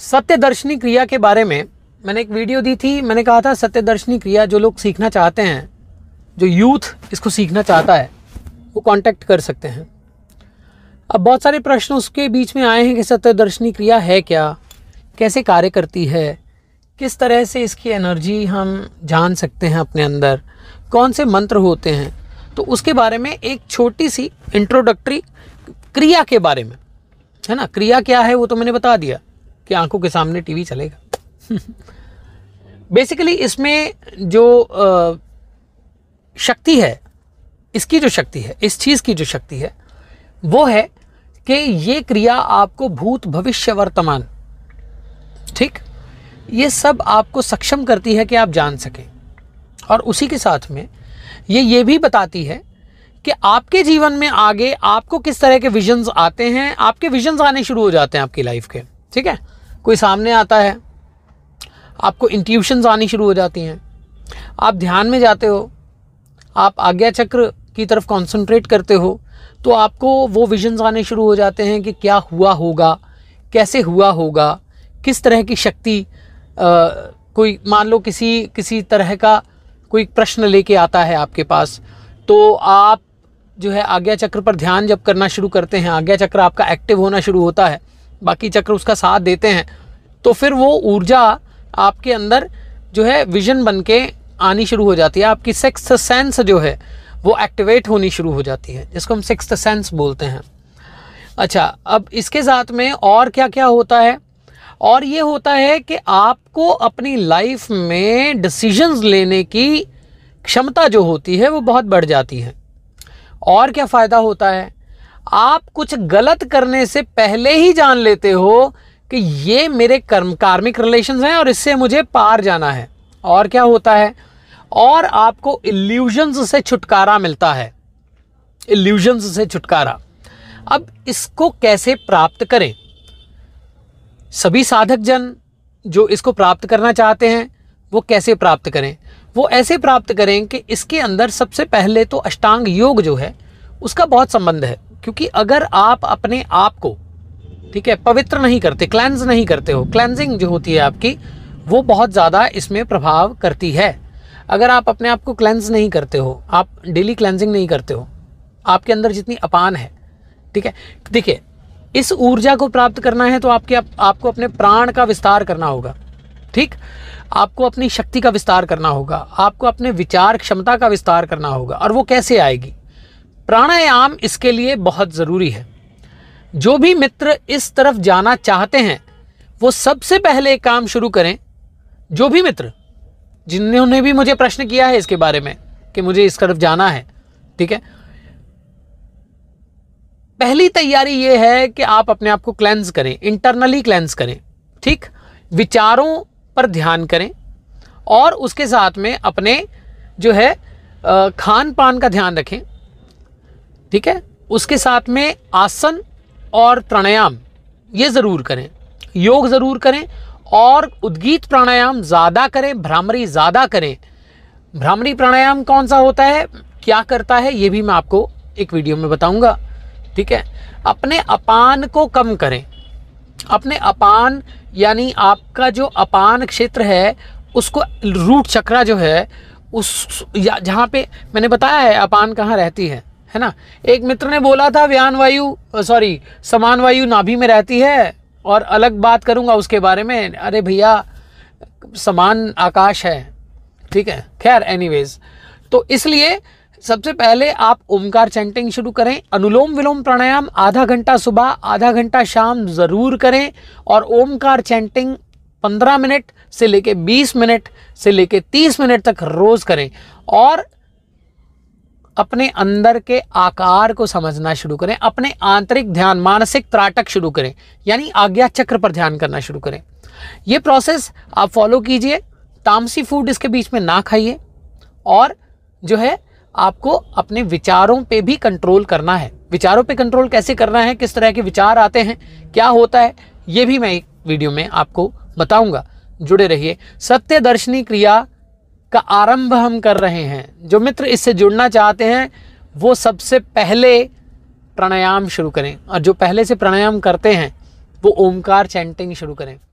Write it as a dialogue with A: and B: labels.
A: सत्यदर्शनी क्रिया के बारे में मैंने एक वीडियो दी थी मैंने कहा था सत्यदर्शनी क्रिया जो लोग सीखना चाहते हैं जो यूथ इसको सीखना चाहता है वो कांटेक्ट कर सकते हैं अब बहुत सारे प्रश्न उसके बीच में आए हैं कि सत्यदर्शनी क्रिया है क्या कैसे कार्य करती है किस तरह से इसकी एनर्जी हम जान सकते हैं अपने अंदर कौन से मंत्र होते हैं तो उसके बारे में एक छोटी सी इंट्रोडक्टरी क्रिया के बारे में है ना क्रिया क्या है वो तो मैंने बता दिया कि आंखों के सामने टीवी चलेगा बेसिकली इसमें जो आ, शक्ति है इसकी जो शक्ति है इस चीज़ की जो शक्ति है वो है कि ये क्रिया आपको भूत भविष्य वर्तमान ठीक ये सब आपको सक्षम करती है कि आप जान सकें और उसी के साथ में ये ये भी बताती है कि आपके जीवन में आगे आपको किस तरह के विजन्स आते हैं आपके विजन्स आने शुरू हो जाते हैं आपकी लाइफ के ठीक है कोई सामने आता है आपको इंट्यूशंस आनी शुरू हो जाती हैं आप ध्यान में जाते हो आप आज्ञा चक्र की तरफ कंसंट्रेट करते हो तो आपको वो विजन्स आने शुरू हो जाते हैं कि क्या हुआ होगा कैसे हुआ होगा किस तरह की शक्ति कोई मान लो किसी किसी तरह का कोई प्रश्न लेके आता है आपके पास तो आप जो है आज्ञा चक्र पर ध्यान जब करना शुरू करते हैं आज्ञा चक्र आपका एक्टिव होना शुरू होता है बाकी चक्र उसका साथ देते हैं तो फिर वो ऊर्जा आपके अंदर जो है विजन बन के आनी शुरू हो जाती है आपकी सिक्स सेंस जो है वो एक्टिवेट होनी शुरू हो जाती है जिसको हम सिक्स सेंस बोलते हैं अच्छा अब इसके साथ में और क्या क्या होता है और ये होता है कि आपको अपनी लाइफ में डिसीजंस लेने की क्षमता जो होती है वो बहुत बढ़ जाती है और क्या फ़ायदा होता है आप कुछ गलत करने से पहले ही जान लेते हो कि ये मेरे कर्म कार्मिक रिलेशन हैं और इससे मुझे पार जाना है और क्या होता है और आपको इल्यूजन्स से छुटकारा मिलता है इल्यूजन्स से छुटकारा अब इसको कैसे प्राप्त करें सभी साधक जन जो इसको प्राप्त करना चाहते हैं वो कैसे प्राप्त करें वो ऐसे प्राप्त करें कि इसके अंदर सबसे पहले तो अष्टांग योग जो है उसका बहुत संबंध है क्योंकि अगर आप अपने आप को ठीक है पवित्र नहीं करते क्लेंज नहीं करते हो क्लेंजिंग जो होती है आपकी वो बहुत ज़्यादा इसमें प्रभाव करती है अगर आप अपने आप को क्लेंज नहीं करते हो आप डेली क्लेंजिंग नहीं करते हो आपके अंदर जितनी अपान है ठीक है देखिए इस ऊर्जा को प्राप्त करना है तो आपके आप, आपको अपने प्राण का विस्तार करना होगा ठीक आपको अपनी शक्ति का विस्तार करना होगा आपको अपने विचार क्षमता का विस्तार करना होगा और वो कैसे आएगी प्राणायाम इसके लिए बहुत ज़रूरी है जो भी मित्र इस तरफ जाना चाहते हैं वो सबसे पहले एक काम शुरू करें जो भी मित्र जिन्होंने भी मुझे प्रश्न किया है इसके बारे में कि मुझे इस तरफ जाना है ठीक है पहली तैयारी ये है कि आप अपने आप को क्लेंस करें इंटरनली क्लेंस करें ठीक विचारों पर ध्यान करें और उसके साथ में अपने जो है खान पान का ध्यान रखें ठीक है उसके साथ में आसन और प्राणायाम ये ज़रूर करें योग ज़रूर करें और उद्गीत प्राणायाम ज़्यादा करें भ्रामरी ज़्यादा करें भ्रामरी प्राणायाम कौन सा होता है क्या करता है ये भी मैं आपको एक वीडियो में बताऊंगा ठीक है अपने अपान को कम करें अपने अपान यानी आपका जो अपान क्षेत्र है उसको रूट चक्रा जो है उस जहाँ पे मैंने बताया है अपान कहाँ रहती है है ना एक मित्र ने बोला था व्यान वायु सॉरी समान वायु नाभि में रहती है और अलग बात करूंगा उसके बारे में अरे भैया समान आकाश है ठीक है खैर एनीवेज तो इसलिए सबसे पहले आप ओमकार चैंटिंग शुरू करें अनुलोम विलोम प्राणायाम आधा घंटा सुबह आधा घंटा शाम ज़रूर करें और ओमकार चैंटिंग 15 मिनट से लेके 20 मिनट से लेके 30 मिनट तक रोज़ करें और अपने अंदर के आकार को समझना शुरू करें अपने आंतरिक ध्यान मानसिक त्राटक शुरू करें यानी आज्ञा चक्र पर ध्यान करना शुरू करें ये प्रोसेस आप फॉलो कीजिए तामसी फूड इसके बीच में ना खाइए और जो है आपको अपने विचारों पे भी कंट्रोल करना है विचारों पे कंट्रोल कैसे करना है किस तरह के विचार आते हैं क्या होता है ये भी मैं एक वीडियो में आपको बताऊंगा जुड़े रहिए सत्य दर्शनी क्रिया का आरंभ हम कर रहे हैं जो मित्र इससे जुड़ना चाहते हैं वो सबसे पहले प्राणायाम शुरू करें और जो पहले से प्राणायाम करते हैं वो ओमकार चैंटिंग शुरू करें